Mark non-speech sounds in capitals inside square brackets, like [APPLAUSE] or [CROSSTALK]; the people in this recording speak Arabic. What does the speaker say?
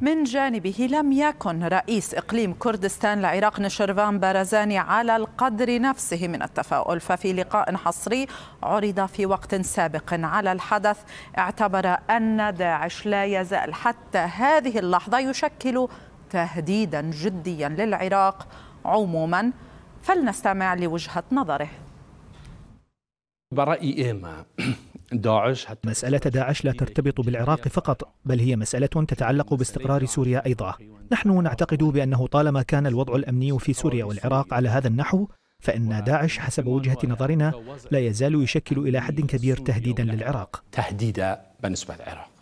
من جانبه لم يكن رئيس إقليم كردستان العراق نشرفان بارزاني على القدر نفسه من التفاؤل ففي لقاء حصري عرض في وقت سابق على الحدث اعتبر أن داعش لا يزال حتى هذه اللحظة يشكل تهديدا جديا للعراق عموما فلنستمع لوجهة نظره برأيي إما [CLEARS THROAT] داعش حتى مسألة داعش لا ترتبط بالعراق فقط بل هي مسألة تتعلق باستقرار سوريا أيضا نحن نعتقد بأنه طالما كان الوضع الأمني في سوريا والعراق على هذا النحو فإن داعش حسب وجهة نظرنا لا يزال يشكل إلى حد كبير تهديدا للعراق تهديدا بالنسبة للعراق